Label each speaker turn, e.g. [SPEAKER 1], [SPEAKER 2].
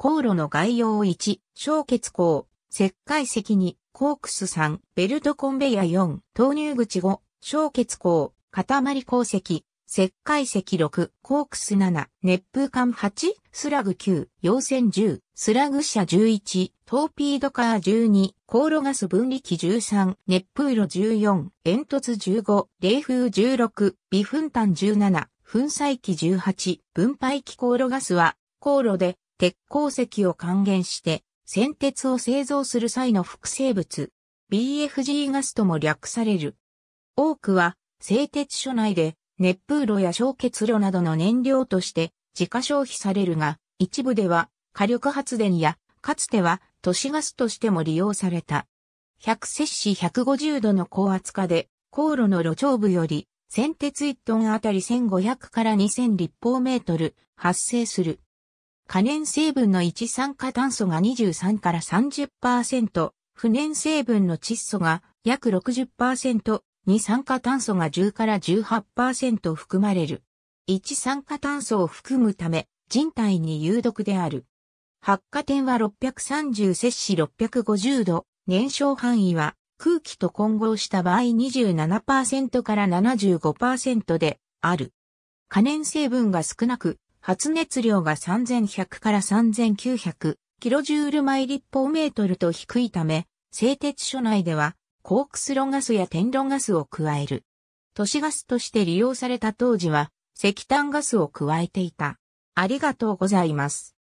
[SPEAKER 1] 航路
[SPEAKER 2] の概要1、小結鋼、石灰石2、コークス3、ベルトコンベヤ4、投入口5、小結鋼、塊鉱石、石灰石6、コークス7、熱風管8、スラグ9、溶線10、スラグ車11、トーピードカー12、航路ガス分離機13、熱風炉14、煙突15、冷風16、微粉炭17、粉砕機18、分配機航路ガスは、航路で鉄鉱石を還元して、先鉄を製造する際の複製物、BFG ガスとも略される。多くは、製鉄所内で、熱風炉や焼結炉などの燃料として、自家消費されるが、一部では、火力発電や、かつては、都市ガスとしても利用された。100摂氏150度の高圧化で、航路の路長部より、先鉄1トンあたり1500から2000立方メートル発生する。可燃成分の一酸化炭素が23から30%、不燃成分の窒素が約60%、二酸化炭素が10から18%含まれる。一酸化炭素を含むため、人体に有毒である。発火点は630摂氏650度、燃焼範囲は空気と混合した場合27%から75%である。可燃成分が少なく、発熱量が3100から3900キロジュール毎立方メートルと低いため、製鉄所内では、コークスロガスや天炉ガスを加える。都市ガスとして利用された当時は、石炭ガスを加えていた。ありがとうございます。